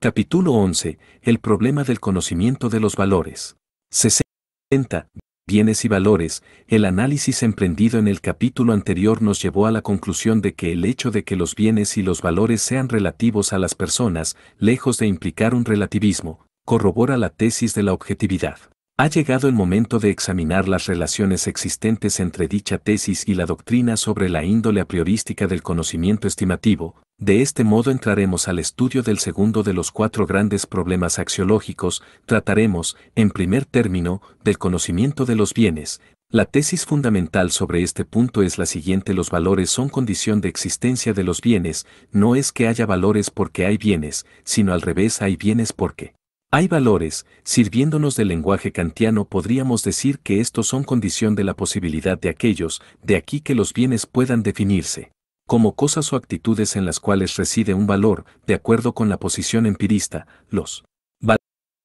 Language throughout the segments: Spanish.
Capítulo 11. El problema del conocimiento de los valores. 60. Bienes y valores. El análisis emprendido en el capítulo anterior nos llevó a la conclusión de que el hecho de que los bienes y los valores sean relativos a las personas, lejos de implicar un relativismo, corrobora la tesis de la objetividad. Ha llegado el momento de examinar las relaciones existentes entre dicha tesis y la doctrina sobre la índole priorística del conocimiento estimativo, de este modo entraremos al estudio del segundo de los cuatro grandes problemas axiológicos, trataremos, en primer término, del conocimiento de los bienes. La tesis fundamental sobre este punto es la siguiente, los valores son condición de existencia de los bienes, no es que haya valores porque hay bienes, sino al revés hay bienes porque hay valores, sirviéndonos del lenguaje kantiano podríamos decir que estos son condición de la posibilidad de aquellos, de aquí que los bienes puedan definirse como cosas o actitudes en las cuales reside un valor, de acuerdo con la posición empirista, los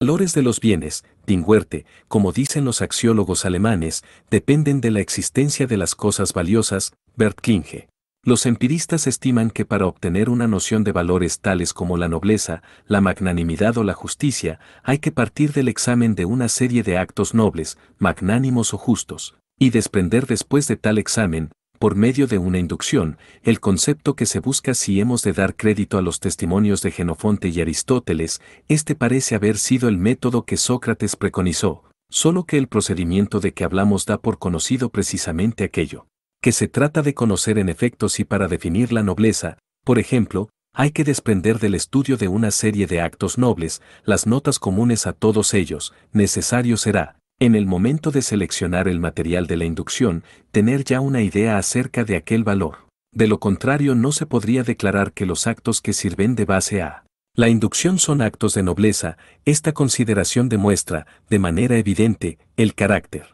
valores de los bienes, Dingüerte, como dicen los axiólogos alemanes, dependen de la existencia de las cosas valiosas, Bert Klinge. Los empiristas estiman que para obtener una noción de valores tales como la nobleza, la magnanimidad o la justicia, hay que partir del examen de una serie de actos nobles, magnánimos o justos, y desprender después de tal examen, por medio de una inducción, el concepto que se busca si hemos de dar crédito a los testimonios de Genofonte y Aristóteles, este parece haber sido el método que Sócrates preconizó, solo que el procedimiento de que hablamos da por conocido precisamente aquello que se trata de conocer en efecto si para definir la nobleza, por ejemplo, hay que desprender del estudio de una serie de actos nobles las notas comunes a todos ellos, necesario será, en el momento de seleccionar el material de la inducción, tener ya una idea acerca de aquel valor. De lo contrario no se podría declarar que los actos que sirven de base a la inducción son actos de nobleza, esta consideración demuestra, de manera evidente, el carácter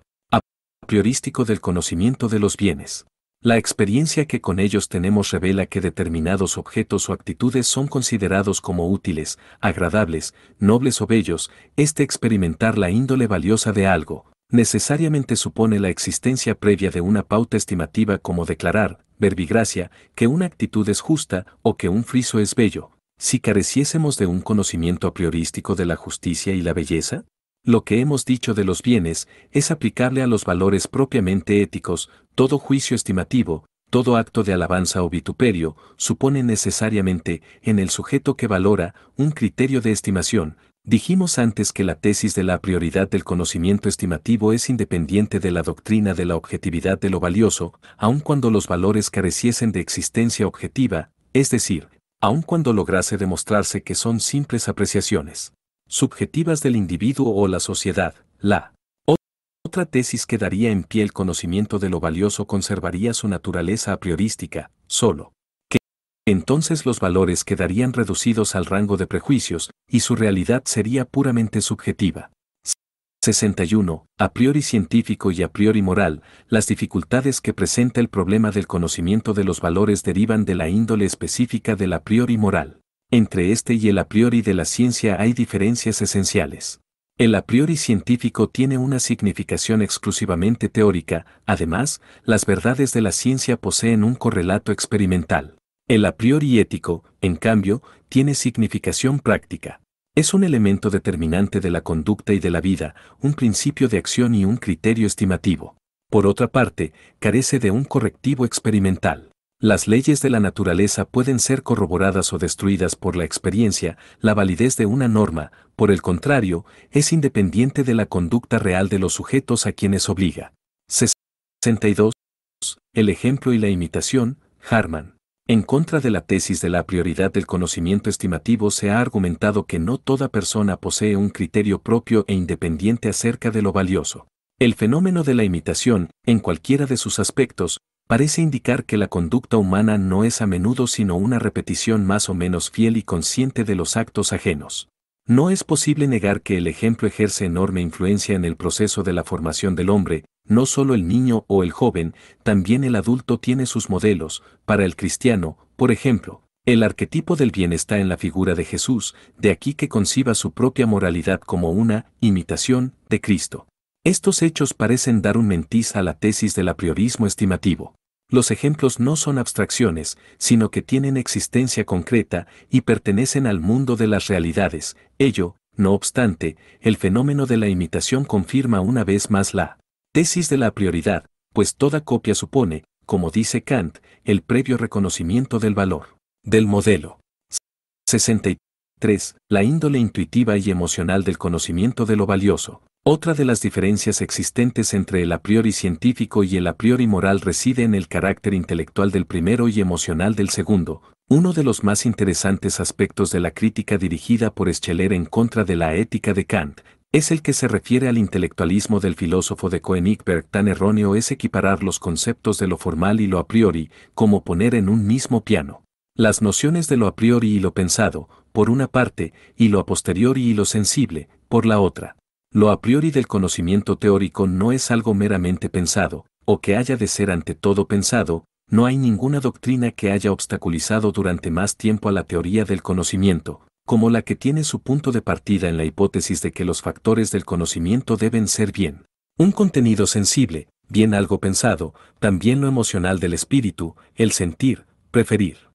priorístico del conocimiento de los bienes. La experiencia que con ellos tenemos revela que determinados objetos o actitudes son considerados como útiles, agradables, nobles o bellos, este experimentar la índole valiosa de algo, necesariamente supone la existencia previa de una pauta estimativa como declarar, verbigracia, que una actitud es justa o que un friso es bello. Si careciésemos de un conocimiento priorístico de la justicia y la belleza, lo que hemos dicho de los bienes es aplicable a los valores propiamente éticos, todo juicio estimativo, todo acto de alabanza o vituperio, supone necesariamente, en el sujeto que valora, un criterio de estimación. Dijimos antes que la tesis de la prioridad del conocimiento estimativo es independiente de la doctrina de la objetividad de lo valioso, aun cuando los valores careciesen de existencia objetiva, es decir, aun cuando lograse demostrarse que son simples apreciaciones subjetivas del individuo o la sociedad, la otra tesis quedaría en pie el conocimiento de lo valioso conservaría su naturaleza a priorística, solo que entonces los valores quedarían reducidos al rango de prejuicios y su realidad sería puramente subjetiva. 61. A priori científico y a priori moral, las dificultades que presenta el problema del conocimiento de los valores derivan de la índole específica del a priori moral. Entre este y el a priori de la ciencia hay diferencias esenciales. El a priori científico tiene una significación exclusivamente teórica, además, las verdades de la ciencia poseen un correlato experimental. El a priori ético, en cambio, tiene significación práctica. Es un elemento determinante de la conducta y de la vida, un principio de acción y un criterio estimativo. Por otra parte, carece de un correctivo experimental. Las leyes de la naturaleza pueden ser corroboradas o destruidas por la experiencia, la validez de una norma, por el contrario, es independiente de la conducta real de los sujetos a quienes obliga. 62. El ejemplo y la imitación, Harman. En contra de la tesis de la prioridad del conocimiento estimativo se ha argumentado que no toda persona posee un criterio propio e independiente acerca de lo valioso. El fenómeno de la imitación, en cualquiera de sus aspectos, parece indicar que la conducta humana no es a menudo sino una repetición más o menos fiel y consciente de los actos ajenos. No es posible negar que el ejemplo ejerce enorme influencia en el proceso de la formación del hombre, no solo el niño o el joven, también el adulto tiene sus modelos, para el cristiano, por ejemplo, el arquetipo del bien está en la figura de Jesús, de aquí que conciba su propia moralidad como una imitación de Cristo. Estos hechos parecen dar un mentiz a la tesis del apriorismo estimativo. Los ejemplos no son abstracciones, sino que tienen existencia concreta y pertenecen al mundo de las realidades. Ello, no obstante, el fenómeno de la imitación confirma una vez más la tesis de la prioridad, pues toda copia supone, como dice Kant, el previo reconocimiento del valor del modelo. 63. La índole intuitiva y emocional del conocimiento de lo valioso. Otra de las diferencias existentes entre el a priori científico y el a priori moral reside en el carácter intelectual del primero y emocional del segundo, uno de los más interesantes aspectos de la crítica dirigida por Scheler en contra de la ética de Kant, es el que se refiere al intelectualismo del filósofo de Koenigberg tan erróneo es equiparar los conceptos de lo formal y lo a priori, como poner en un mismo piano. Las nociones de lo a priori y lo pensado, por una parte, y lo a posteriori y lo sensible, por la otra. Lo a priori del conocimiento teórico no es algo meramente pensado, o que haya de ser ante todo pensado, no hay ninguna doctrina que haya obstaculizado durante más tiempo a la teoría del conocimiento, como la que tiene su punto de partida en la hipótesis de que los factores del conocimiento deben ser bien. Un contenido sensible, bien algo pensado, también lo emocional del espíritu, el sentir, preferir.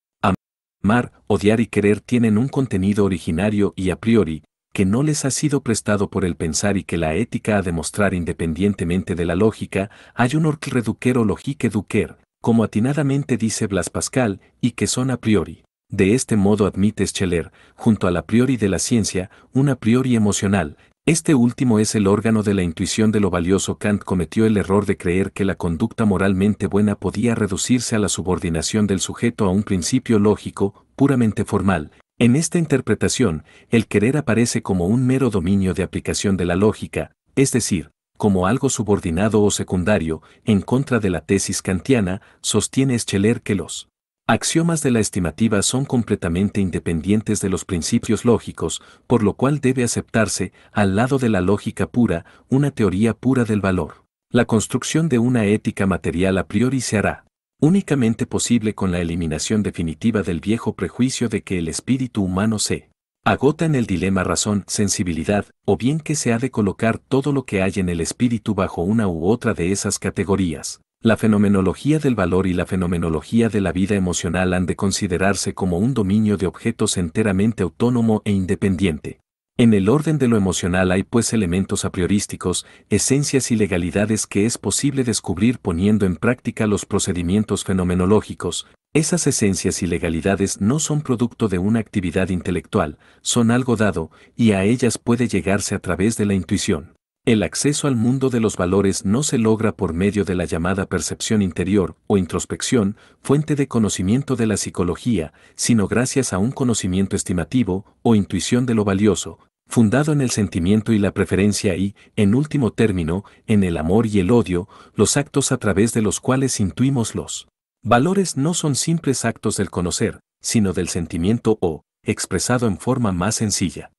Amar, odiar y querer tienen un contenido originario y a priori, que no les ha sido prestado por el pensar y que la ética ha de independientemente de la lógica, hay un orc reduquero logique duquer, como atinadamente dice Blas Pascal, y que son a priori. De este modo admite Scheller, junto a a priori de la ciencia, un a priori emocional. Este último es el órgano de la intuición de lo valioso. Kant cometió el error de creer que la conducta moralmente buena podía reducirse a la subordinación del sujeto a un principio lógico, puramente formal, en esta interpretación, el querer aparece como un mero dominio de aplicación de la lógica, es decir, como algo subordinado o secundario, en contra de la tesis kantiana, sostiene Scheler que los axiomas de la estimativa son completamente independientes de los principios lógicos, por lo cual debe aceptarse, al lado de la lógica pura, una teoría pura del valor. La construcción de una ética material a priori se hará, únicamente posible con la eliminación definitiva del viejo prejuicio de que el espíritu humano se agota en el dilema razón-sensibilidad, o bien que se ha de colocar todo lo que hay en el espíritu bajo una u otra de esas categorías. La fenomenología del valor y la fenomenología de la vida emocional han de considerarse como un dominio de objetos enteramente autónomo e independiente. En el orden de lo emocional hay pues elementos apriorísticos, esencias y legalidades que es posible descubrir poniendo en práctica los procedimientos fenomenológicos. Esas esencias y legalidades no son producto de una actividad intelectual, son algo dado, y a ellas puede llegarse a través de la intuición. El acceso al mundo de los valores no se logra por medio de la llamada percepción interior o introspección, fuente de conocimiento de la psicología, sino gracias a un conocimiento estimativo o intuición de lo valioso, fundado en el sentimiento y la preferencia y, en último término, en el amor y el odio, los actos a través de los cuales intuimos los valores no son simples actos del conocer, sino del sentimiento o, expresado en forma más sencilla,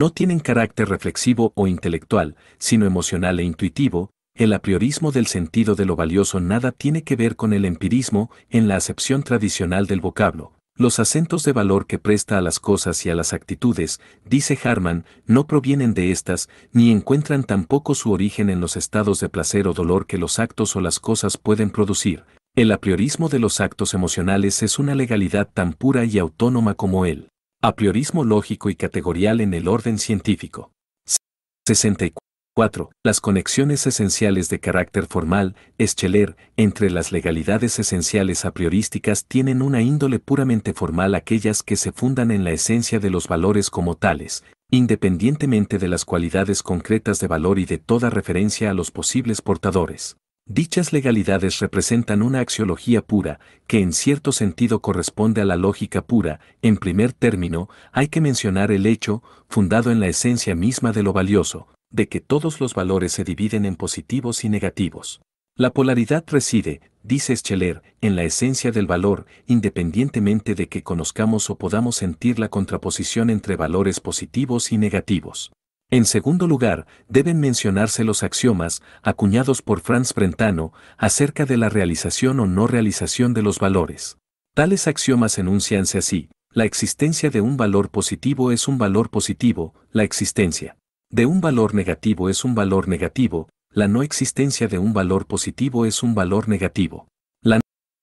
no tienen carácter reflexivo o intelectual, sino emocional e intuitivo, el apriorismo del sentido de lo valioso nada tiene que ver con el empirismo en la acepción tradicional del vocablo. Los acentos de valor que presta a las cosas y a las actitudes, dice Harman, no provienen de estas, ni encuentran tampoco su origen en los estados de placer o dolor que los actos o las cosas pueden producir. El apriorismo de los actos emocionales es una legalidad tan pura y autónoma como él. Apriorismo lógico y categorial en el orden científico. 64. Las conexiones esenciales de carácter formal, Scheler, entre las legalidades esenciales a priorísticas tienen una índole puramente formal aquellas que se fundan en la esencia de los valores como tales, independientemente de las cualidades concretas de valor y de toda referencia a los posibles portadores. Dichas legalidades representan una axiología pura, que en cierto sentido corresponde a la lógica pura. En primer término, hay que mencionar el hecho, fundado en la esencia misma de lo valioso, de que todos los valores se dividen en positivos y negativos. La polaridad reside, dice Scheler, en la esencia del valor, independientemente de que conozcamos o podamos sentir la contraposición entre valores positivos y negativos. En segundo lugar, deben mencionarse los axiomas, acuñados por Franz Brentano, acerca de la realización o no realización de los valores. Tales axiomas enuncianse así, la existencia de un valor positivo es un valor positivo, la existencia de un valor negativo es un valor negativo, la no existencia de un valor positivo es un valor negativo. La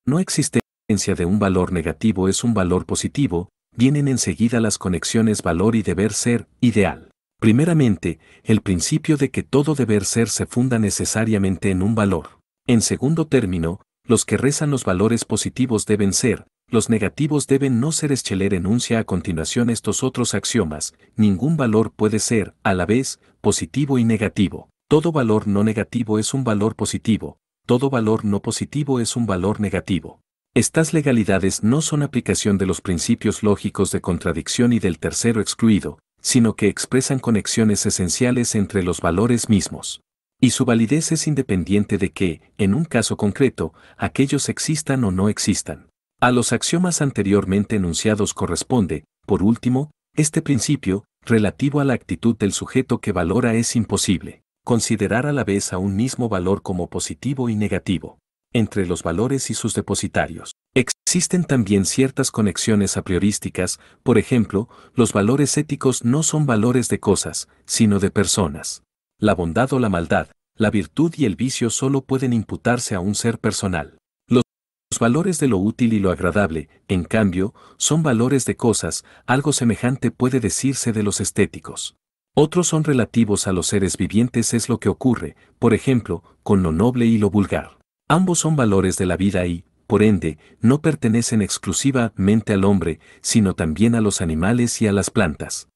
no existencia de un valor negativo es un valor positivo, vienen enseguida las conexiones valor y deber ser, ideal. Primeramente, el principio de que todo deber ser se funda necesariamente en un valor. En segundo término, los que rezan los valores positivos deben ser, los negativos deben no ser. Scheler enuncia a continuación estos otros axiomas, ningún valor puede ser, a la vez, positivo y negativo. Todo valor no negativo es un valor positivo, todo valor no positivo es un valor negativo. Estas legalidades no son aplicación de los principios lógicos de contradicción y del tercero excluido, sino que expresan conexiones esenciales entre los valores mismos. Y su validez es independiente de que, en un caso concreto, aquellos existan o no existan. A los axiomas anteriormente enunciados corresponde, por último, este principio, relativo a la actitud del sujeto que valora es imposible, considerar a la vez a un mismo valor como positivo y negativo entre los valores y sus depositarios. Existen también ciertas conexiones a priorísticas. por ejemplo, los valores éticos no son valores de cosas, sino de personas. La bondad o la maldad, la virtud y el vicio solo pueden imputarse a un ser personal. Los valores de lo útil y lo agradable, en cambio, son valores de cosas, algo semejante puede decirse de los estéticos. Otros son relativos a los seres vivientes es lo que ocurre, por ejemplo, con lo noble y lo vulgar. Ambos son valores de la vida y, por ende, no pertenecen exclusivamente al hombre, sino también a los animales y a las plantas.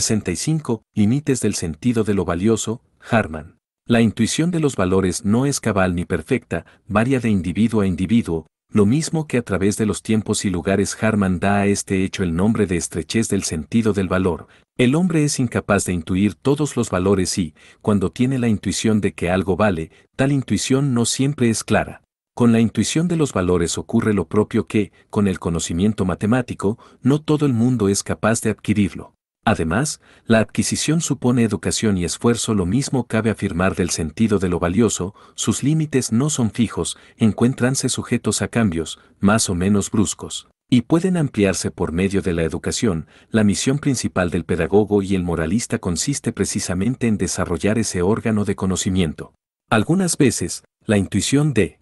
65. Límites del sentido de lo valioso, Harman. La intuición de los valores no es cabal ni perfecta, varía de individuo a individuo, lo mismo que a través de los tiempos y lugares Harman da a este hecho el nombre de estrechez del sentido del valor, el hombre es incapaz de intuir todos los valores y, cuando tiene la intuición de que algo vale, tal intuición no siempre es clara. Con la intuición de los valores ocurre lo propio que, con el conocimiento matemático, no todo el mundo es capaz de adquirirlo. Además, la adquisición supone educación y esfuerzo, lo mismo cabe afirmar del sentido de lo valioso, sus límites no son fijos, encuentranse sujetos a cambios, más o menos bruscos, y pueden ampliarse por medio de la educación, la misión principal del pedagogo y el moralista consiste precisamente en desarrollar ese órgano de conocimiento. Algunas veces, la intuición de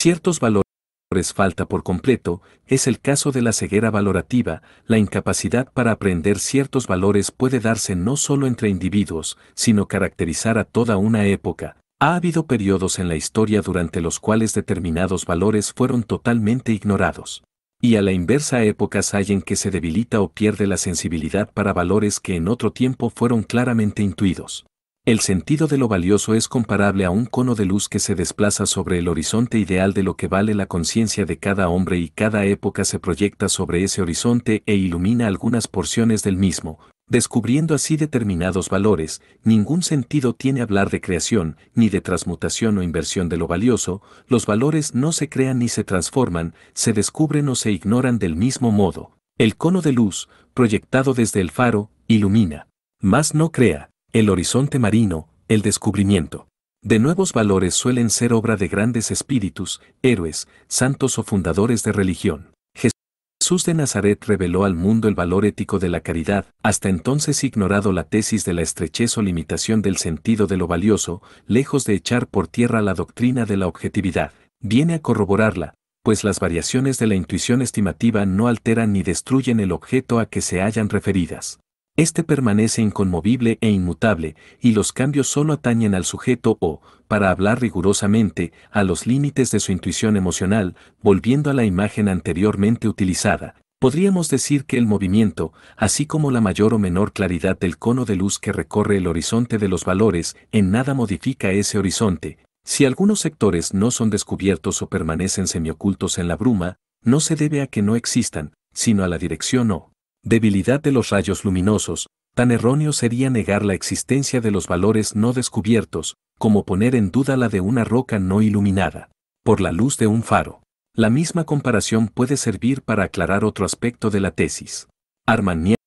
ciertos valores es falta por completo, es el caso de la ceguera valorativa, la incapacidad para aprender ciertos valores puede darse no solo entre individuos, sino caracterizar a toda una época. Ha habido periodos en la historia durante los cuales determinados valores fueron totalmente ignorados. Y a la inversa épocas hay en que se debilita o pierde la sensibilidad para valores que en otro tiempo fueron claramente intuidos. El sentido de lo valioso es comparable a un cono de luz que se desplaza sobre el horizonte ideal de lo que vale la conciencia de cada hombre y cada época se proyecta sobre ese horizonte e ilumina algunas porciones del mismo, descubriendo así determinados valores. Ningún sentido tiene hablar de creación, ni de transmutación o inversión de lo valioso, los valores no se crean ni se transforman, se descubren o se ignoran del mismo modo. El cono de luz, proyectado desde el faro, ilumina, mas no crea el horizonte marino, el descubrimiento de nuevos valores suelen ser obra de grandes espíritus, héroes, santos o fundadores de religión. Jesús de Nazaret reveló al mundo el valor ético de la caridad, hasta entonces ignorado la tesis de la estrechez o limitación del sentido de lo valioso, lejos de echar por tierra la doctrina de la objetividad, viene a corroborarla, pues las variaciones de la intuición estimativa no alteran ni destruyen el objeto a que se hayan referidas. Este permanece inconmovible e inmutable, y los cambios solo atañen al sujeto o, para hablar rigurosamente, a los límites de su intuición emocional, volviendo a la imagen anteriormente utilizada. Podríamos decir que el movimiento, así como la mayor o menor claridad del cono de luz que recorre el horizonte de los valores, en nada modifica ese horizonte. Si algunos sectores no son descubiertos o permanecen semiocultos en la bruma, no se debe a que no existan, sino a la dirección o Debilidad de los rayos luminosos, tan erróneo sería negar la existencia de los valores no descubiertos, como poner en duda la de una roca no iluminada, por la luz de un faro. La misma comparación puede servir para aclarar otro aspecto de la tesis. Armaniana,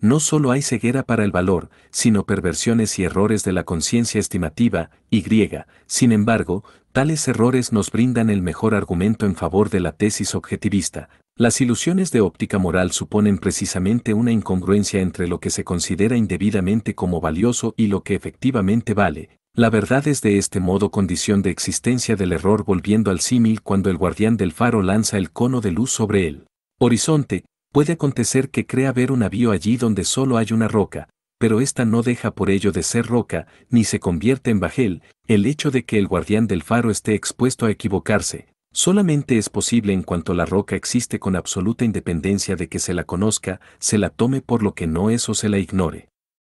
no solo hay ceguera para el valor, sino perversiones y errores de la conciencia estimativa, y griega, sin embargo, tales errores nos brindan el mejor argumento en favor de la tesis objetivista, las ilusiones de óptica moral suponen precisamente una incongruencia entre lo que se considera indebidamente como valioso y lo que efectivamente vale. La verdad es de este modo condición de existencia del error volviendo al símil cuando el guardián del faro lanza el cono de luz sobre él. horizonte, puede acontecer que crea ver un navío allí donde solo hay una roca, pero ésta no deja por ello de ser roca, ni se convierte en bajel, el hecho de que el guardián del faro esté expuesto a equivocarse, Solamente es posible en cuanto la roca existe con absoluta independencia de que se la conozca, se la tome por lo que no es o se la ignore.